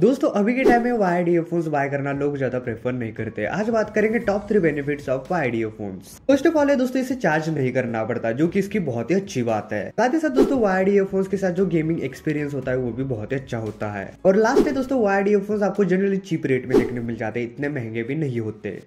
दोस्तों अभी के टाइम में वायर्ड ईयरफोन्स बाय करना लोग ज्यादा प्रेफर नहीं करते आज बात करेंगे top three benefits of wired earphones first of all है दोस्तों इसे चार्ज नहीं करना पड़ता जो कि इसकी बहुत ही अच्छी बात है साथ ही साथ दोस्तों वायर्ड ईयरफोन्स के साथ जो गेमिंग एक्सपीरियंस होता है वो भी बहुत ही अच्छा होता है और लास्ट है दोस्तों वायर्ड ईयरफोन्स आपको जनरली चीप रेट में देखने मिल जाते हैं इतने महंगे भी नहीं होते